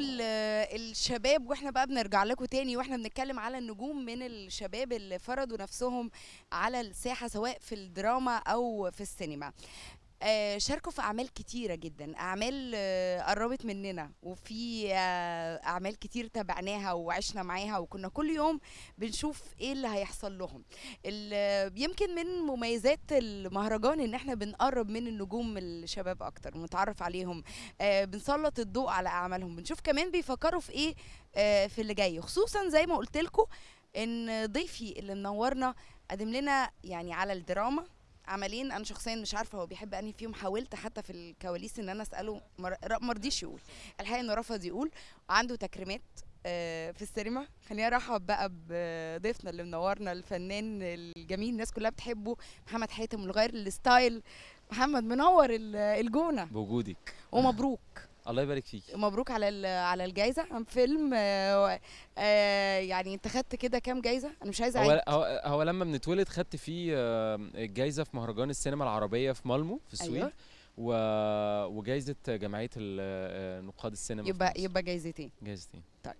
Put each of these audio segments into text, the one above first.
الشباب واحنا بقى بنرجع لكم تاني واحنا بنتكلم على النجوم من الشباب اللي فرضوا نفسهم على الساحه سواء في الدراما او في السينما آه، شاركوا في اعمال كتيره جدا اعمال آه، قربت مننا وفي آه، اعمال كتير تابعناها وعشنا معاها وكنا كل يوم بنشوف ايه اللي هيحصل لهم يمكن من مميزات المهرجان ان احنا بنقرب من النجوم الشباب اكتر ونتعرف عليهم بنسلط الضوء على اعمالهم بنشوف كمان بيفكروا في ايه في اللي جاي خصوصا زي ما قلت لكم ان ضيفي اللي منورنا قدم لنا يعني على الدراما عملين انا شخصيا مش عارفه هو بيحب انهي فيهم حاولت حتى في الكواليس ان انا اساله ما رضيش يقول الحقيقه انه رفض يقول عنده تكريمات آه، في السينما خلينا ارحب بقى بضيفنا اللي منورنا الفنان الجميل الناس كلها بتحبه محمد حاتم الغير الستايل محمد منور الجونه بوجودك ومبروك الله يبارك فيك مبروك على على الجائزه عن فيلم آه، آه، يعني انت خدت كده كام جائزه انا مش عايزه هو, هو هو لما بنتولد خدت فيه آه، الجائزه في مهرجان السينما العربيه في مالمو في السويد أيوة. و... وجائزه جمعيه نقاد السينما يبقى يبقى جائزتين جائزتين طيب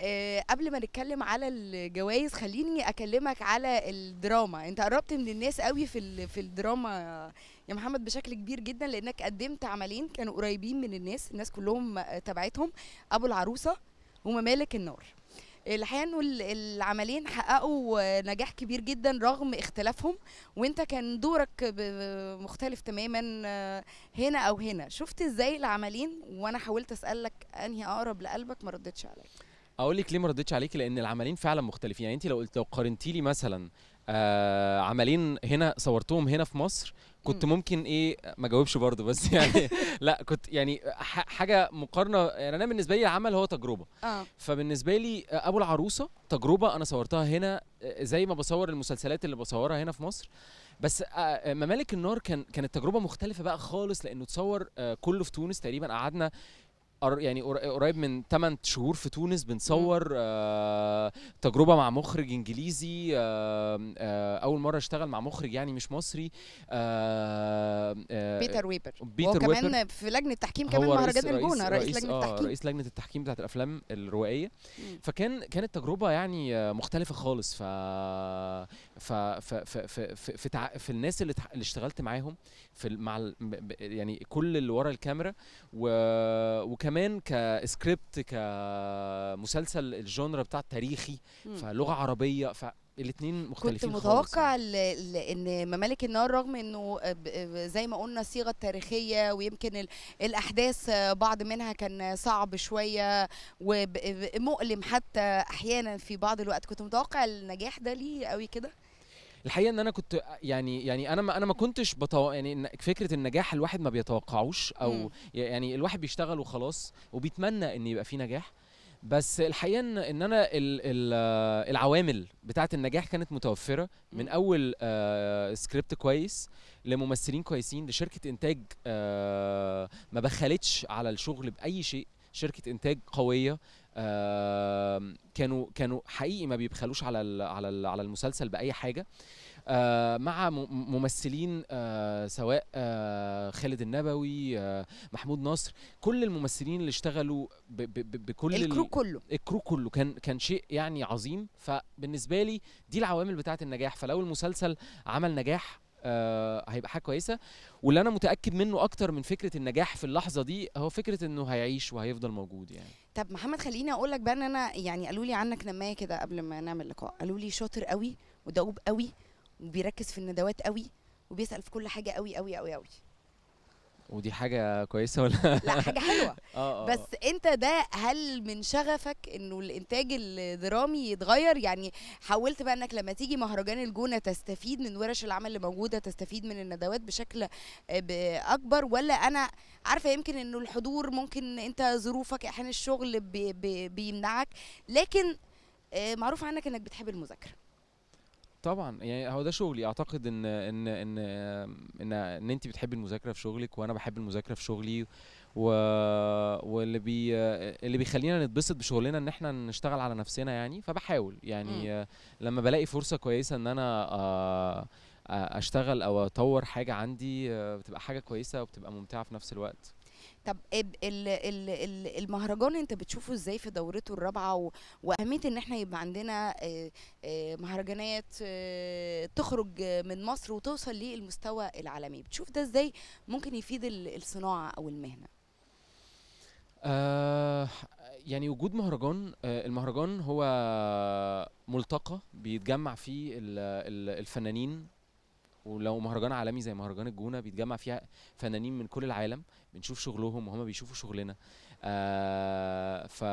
أه قبل ما نتكلم على الجوائز خليني اكلمك على الدراما انت قربت من الناس قوي في في الدراما يا محمد بشكل كبير جدا لانك قدمت عملين كانوا قريبين من الناس الناس كلهم تبعتهم ابو العروسه وممالك النار الحقيقه العملين حققوا نجاح كبير جدا رغم اختلافهم وانت كان دورك مختلف تماما آه، هنا او هنا شفت ازاي العملين وانا حاولت اسالك انهي اقرب لقلبك ما ردتش عليا اقول لك ليه ما ردتش عليكي لان العملين فعلا مختلفين يعني انت لو قلت لو قارنتي لي مثلا آه عملين هنا صورتهم هنا في مصر كنت ممكن ايه ما جاوبش برضه بس يعني لا كنت يعني حاجه مقارنه يعني انا بالنسبه لي العمل هو تجربه آه. فبالنسبه لي آه، ابو العروسه تجربه انا صورتها هنا آه، زي ما بصور المسلسلات اللي بصورها هنا في مصر بس آه، ممالك النار كان كانت تجربه مختلفه بقى خالص لانه اتصور كله في تونس تقريبا قعدنا يعني قريب من 8 شهور في تونس بنصور آه تجربه مع مخرج انجليزي آه آه اول مره اشتغل مع مخرج يعني مش مصري آه آه بيتر ويبر بيتر ويبر في لجنه تحكيم كمان مهرجان الجونه رئيس, رئيس لجنه آه التحكيم رئيس لجنه التحكيم بتاعت الافلام الروائيه فكان كانت تجربه يعني آه، مختلفه خالص ف ف ف ف في, في, تع... في الناس اللي, اللي اشتغلت معاهم في مع يعني كل اللي ورا الكاميرا و... وكان كمان كسكريبت كمسلسل الجونرا بتاع تاريخي فلغه عربيه ف الاثنين مختلفين كنت متوقع يعني. ان ممالك النار رغم انه زي ما قلنا صيغه تاريخيه ويمكن الاحداث بعض منها كان صعب شويه ومؤلم حتى احيانا في بعض الوقت كنت متوقع النجاح ده ليه قوي كده الحقيقه ان انا كنت يعني يعني انا ما انا ما كنتش بطو... يعني فكره النجاح الواحد ما بيتوقعوش او م. يعني الواحد بيشتغل وخلاص وبيتمنى ان يبقى فيه نجاح بس الحقيقه ان ان انا الـ الـ العوامل بتاعه النجاح كانت متوفره من اول آه سكريبت كويس لممثلين كويسين لشركه انتاج آه ما بخلتش على الشغل باي شيء شركه انتاج قويه كانوا كانوا حقيقي ما بيبخلوش على على على المسلسل باي حاجه آه، مع ممثلين آه، سواء آه، خالد النبوي محمود نصر كل الممثلين اللي اشتغلوا بكل الكرو كله الكرو كله كان كان شيء يعني عظيم فبالنسبه لي دي العوامل بتاعه النجاح فلو المسلسل عمل نجاح آه هيبقى حاجه كويسه واللي انا متاكد منه اكتر من فكره النجاح في اللحظه دي هو فكره انه هيعيش وهيفضل موجود يعني طب محمد خليني اقول لك بقى ان انا يعني قالوا لي عنك نمايه كده قبل ما نعمل لقاء قالوا لي شاطر قوي ودؤوب قوي وبيركز في الندوات قوي وبيسال في كل حاجه قوي قوي قوي قوي ودي حاجة كويسة ولا لا حاجة حلوة آه آه بس انت ده هل من شغفك انه الانتاج الدرامي يتغير يعني حاولت بقى انك لما تيجي مهرجان الجونة تستفيد من ورش العمل اللي موجودة تستفيد من الندوات بشكل آه، اكبر ولا انا عارفة يمكن انه الحضور ممكن انت ظروفك احيانا الشغل بيمنعك لكن آه، معروف عنك انك بتحب المذاكرة طبعا يعني هو ده شغلي اعتقد ان ان ان ان, إن انت بتحبي المذاكره في شغلك وانا بحب المذاكره في شغلي و... واللي بي اللي بيخلينا نتبسط بشغلنا ان احنا نشتغل على نفسنا يعني فبحاول يعني م. لما بلاقي فرصه كويسه ان انا آه، آ... اشتغل او اطور حاجه عندي آه، بتبقى حاجه كويسه وبتبقى ممتعه في نفس الوقت طب المهرجان انت بتشوفه ازاي في دورته الرابعه واهميه ان احنا يبقى عندنا آه، آه، مهرجانات آه، تخرج من مصر وتوصل للمستوى العالمي بتشوف ده ازاي ممكن يفيد الصناعه او المهنه آه يعني وجود مهرجان آه المهرجان هو ملتقى بيتجمع فيه الفنانين ولو مهرجان عالمي زي مهرجان الجونه بيتجمع فيها فنانين من كل العالم بنشوف شغلهم وهم بيشوفوا شغلنا آه ف,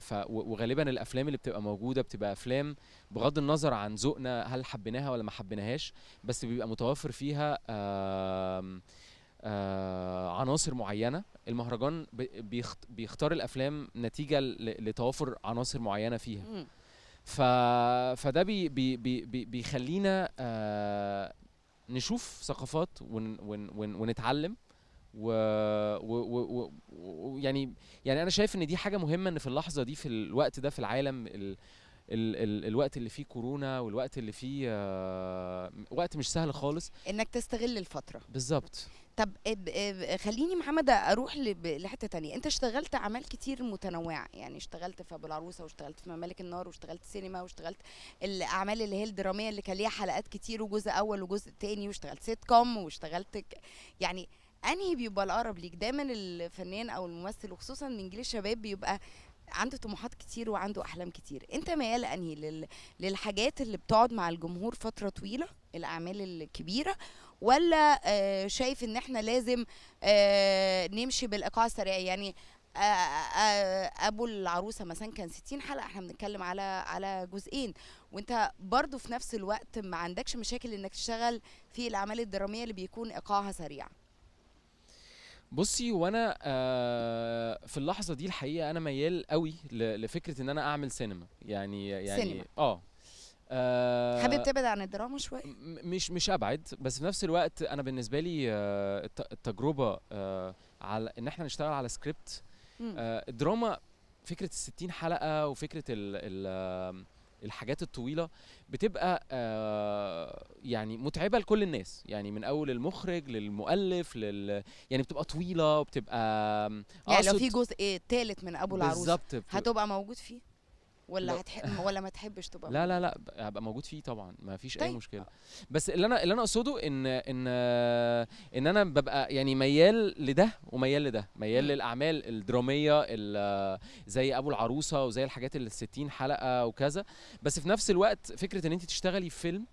ف وغالبا الافلام اللي بتبقى موجوده بتبقى افلام بغض النظر عن ذوقنا هل حبيناها ولا ما حبيناهاش بس بيبقى متوفر فيها آه آه عناصر معينه المهرجان بيخت بيختار الافلام نتيجه لتوافر عناصر معينه فيها ف... فده بي... بي... بي... بيخلينا آه نشوف ثقافات ون ون ون ونتعلم و... و... و... و... يعني يعني انا شايف ان دي حاجه مهمه ان في اللحظه دي في الوقت ده في العالم ال... ال... ال... الوقت اللي فيه كورونا والوقت اللي فيه آه، وقت مش سهل خالص انك تستغل الفتره بالظبط طب آه، آه، خليني محمد اروح لحته تانية انت اشتغلت اعمال كتير متنوعه يعني اشتغلت في ابو العروسه واشتغلت في ممالك النار واشتغلت سينما واشتغلت الاعمال اللي هي الدراميه اللي كان ليها حلقات كتير وجزء اول وجزء تاني واشتغلت سيت كوم واشتغلت يعني انهي بيبقى الاقرب ليك دايما الفنان او الممثل وخصوصا من جيل الشباب بيبقى عنده طموحات كتير وعنده احلام كتير انت ميال انهي لل... للحاجات اللي بتقعد مع الجمهور فتره طويله الاعمال الكبيره ولا آه، شايف ان احنا لازم آه، نمشي بالايقاع السريع يعني آه، ابو العروسه مثلا كان 60 حلقه احنا بنتكلم على على جزئين وانت برضو في نفس الوقت ما عندكش مشاكل انك تشتغل في الاعمال الدراميه اللي بيكون ايقاعها سريع بصي وانا آه في اللحظه دي الحقيقه انا ميال قوي لفكره ان انا اعمل سينما يعني يعني سينما. اه آه، حابب تبعد عن الدراما شويه مش مش ابعد بس في نفس الوقت انا بالنسبه لي آه التجربه آه على ان احنا نشتغل على سكريبت آه، الدراما فكره الستين حلقه وفكره الـ الـ الحاجات الطويله بتبقى آه يعني متعبه لكل الناس يعني من اول المخرج للمؤلف لل يعني بتبقى طويله وبتبقى يعني لو في جزء ثالث من ابو العروس بالظبط هتبقى موجود فيه ولا هتحب ولا ما تحبش تبقى لا لا لا هبقى موجود فيه طبعا ما فيش طيب. اي مشكله بس اللي انا اللي انا اقصده ان ان ان انا ببقى يعني ميال لده وميال لده ميال م. للاعمال الدراميه زي ابو العروسه وزي الحاجات اللي 60 حلقه وكذا بس في نفس الوقت فكره ان انت تشتغلي في فيلم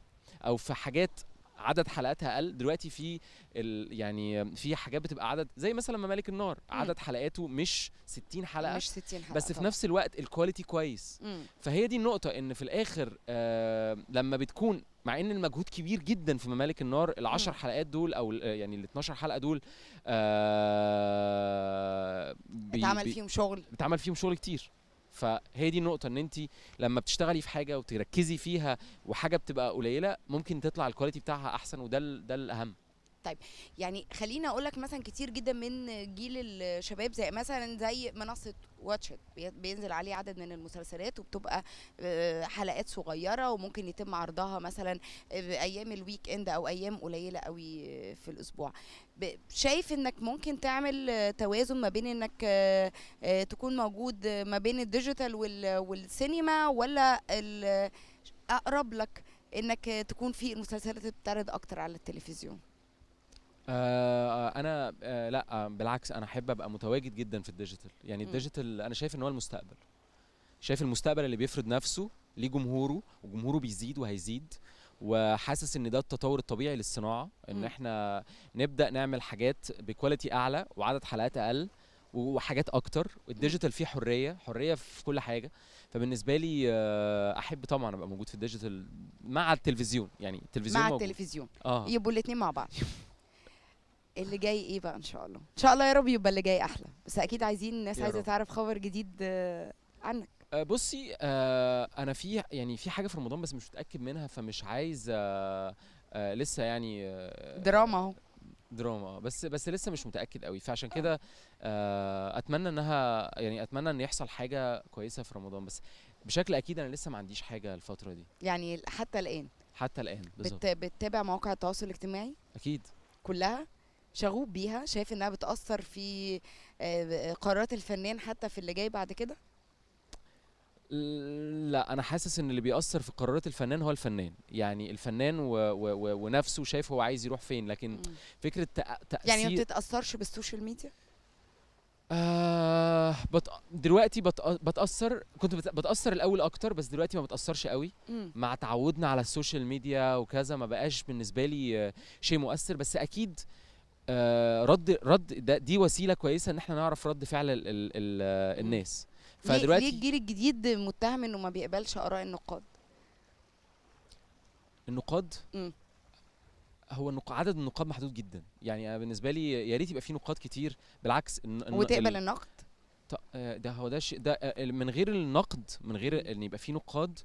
او في حاجات عدد حلقاتها اقل دلوقتي في ال يعني في حاجات بتبقى عدد زي مثلا ممالك النار عدد حلقاته مش 60 حلقه مش 60 حلقه بس طبعا. في نفس الوقت الكواليتي كويس مم. فهي دي النقطه ان في الاخر آه لما بتكون مع ان المجهود كبير جدا في ممالك النار ال10 حلقات دول او يعني ال 12 حلقه دول آه بي اتعمل فيهم شغل اتعمل فيهم شغل كتير فهي دي النقطه ان انت لما بتشتغلي في حاجه وتركزي فيها وحاجه بتبقى قليله ممكن تطلع الكواليتي بتاعها احسن وده ده الاهم طيب يعني خليني اقول لك مثلا كتير جدا من جيل الشباب زي مثلا زي منصه واتشت بينزل عليه عدد من المسلسلات وبتبقى آه، حلقات صغيره وممكن يتم عرضها مثلا ايام الويك اند او ايام قليله قوي في الاسبوع شايف انك ممكن تعمل توازن ما بين انك آه، آه، تكون موجود ما بين الديجيتال والسينما ولا اقرب لك انك تكون في المسلسلات بتعرض اكتر على التلفزيون آه، انا آه، لا آه، بالعكس انا احب ابقى متواجد جدا في الديجيتال يعني الديجيتال انا شايف ان هو المستقبل شايف المستقبل اللي بيفرض نفسه ليه جمهوره وجمهوره بيزيد وهيزيد وحاسس ان ده التطور الطبيعي للصناعه ان احنا نبدا نعمل حاجات بكواليتي اعلى وعدد حلقات اقل وحاجات اكتر الديجيتال فيه حريه حريه في كل حاجه فبالنسبه لي احب طبعا ابقى موجود في الديجيتال مع التلفزيون يعني التلفزيون مع موجود. التلفزيون آه. يبقوا الاثنين مع بعض اللي جاي ايه بقى ان شاء الله ان شاء الله يا رب يبقى اللي جاي احلى بس اكيد عايزين الناس عايزه تعرف خبر جديد آه، عنك آه، بصي آه انا في يعني في حاجه في رمضان بس مش متاكد منها فمش عايز آه آه لسه يعني آه دراما اهو دراما بس بس لسه مش متاكد قوي فعشان آه. كده آه اتمنى انها يعني اتمنى ان يحصل حاجه كويسه في رمضان بس بشكل اكيد انا لسه ما عنديش حاجه الفتره دي يعني حتى الان حتى الان بالظبط بتتابع مواقع التواصل الاجتماعي اكيد كلها شغوف بيها شايف انها بتاثر في آه، قرارات الفنان حتى في اللي جاي بعد كده لا انا حاسس ان اللي بيأثر في قرارات الفنان هو الفنان يعني الفنان و و و ونفسه شايف هو عايز يروح فين لكن فكره تأثير يعني ما بتتاثرش بالسوشيال ميديا آه بت... دلوقتي بت... بتاثر كنت بت... بتاثر الاول اكتر بس دلوقتي ما بتاثرش قوي مم. مع تعودنا على السوشيال ميديا وكذا ما بقاش بالنسبه لي آه، شيء مؤثر بس اكيد آه آه، رد رد ده دي وسيله كويسه ان احنا نعرف رد فعل الـ الـ الـ الناس فدلوقتي ليه الجيل الجديد متهم انه ما بيقبلش اراء النقاد النقاد مم. هو عدد النقاد محدود جدا يعني أنا بالنسبه لي يا ريت يبقى في نقاد كتير بالعكس وتقبل النقد آه، ده هو ده الشيء ده آه، من غير النقد من غير ان يبقى في نقاد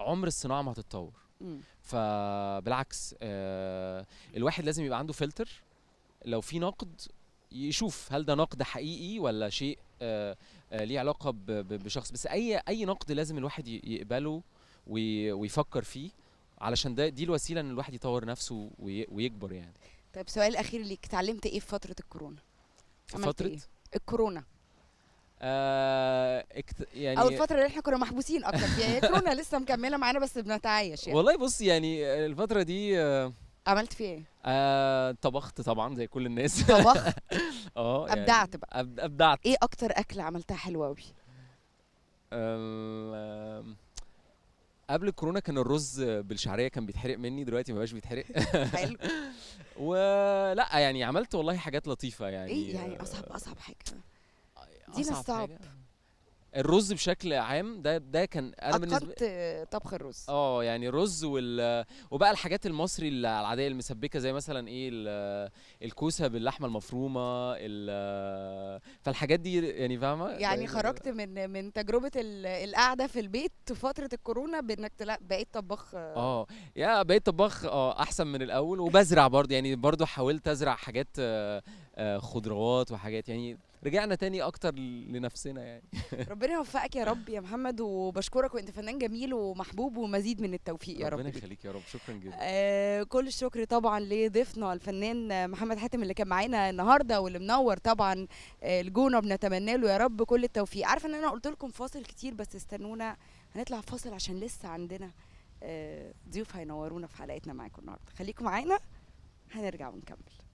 عمر الصناعه ما هتتطور فبالعكس الواحد لازم يبقى عنده فلتر لو في نقد يشوف هل ده نقد حقيقي ولا شيء آه، آه، ليه علاقه بشخص بس اي اي نقد لازم الواحد يقبله ويفكر فيه علشان ده دي الوسيله ان الواحد يطور نفسه ويكبر يعني طيب سؤال اخير ليك اتعلمت ايه في فتره الكورونا فتره إيه؟ الكورونا آه اكت... يعني او الفتره اللي احنا كنا محبوسين اكتر فيها يعني الكورونا لسه مكمله معانا بس بنتعايش يعني والله بص يعني آه، الفتره دي آه عملت فيه ايه؟ آه، طبخت طبعا زي كل الناس طبخت اه يعني ابدعت بقى ابدعت ايه اكتر اكله عملتها حلوه قوي قبل الكورونا كان الرز بالشعريه كان بيتحرق مني دلوقتي ما بقاش بيتحرق حلو ولا يعني عملت والله حاجات لطيفه يعني ايه يعني اصعب اصعب حاجه آه، دي صعب الصعب. الرز بشكل عام ده ده كان انا بالنسبه طبخ الرز اه يعني الرز وال وبقى الحاجات المصري العاديه المسبكه زي مثلا ايه الكوسه باللحمه المفرومه فالحاجات دي يعني فاهمه يعني, يعني خرجت من من تجربه القعده في البيت في فتره الكورونا بانك بقيت طباخ اه يا بقيت طباخ اه احسن من الاول وبزرع برضه يعني برضه حاولت ازرع حاجات آه، آه، خضروات وحاجات يعني رجعنا تاني اكتر لنفسنا يعني ربنا يوفقك يا رب يا محمد وبشكرك وانت فنان جميل ومحبوب ومزيد من التوفيق يا رب ربنا يخليك يا رب شكرا جدا آه كل الشكر طبعا لضيفنا الفنان محمد حاتم اللي كان معانا النهارده واللي منور طبعا آه، الجونه بنتمنى له يا رب كل التوفيق عارفه ان انا قلت لكم فاصل كتير بس استنونا هنطلع فاصل عشان لسه عندنا آه ضيوف هينورونا في حلقتنا معاكم النهارده خليكم معانا هنرجع ونكمل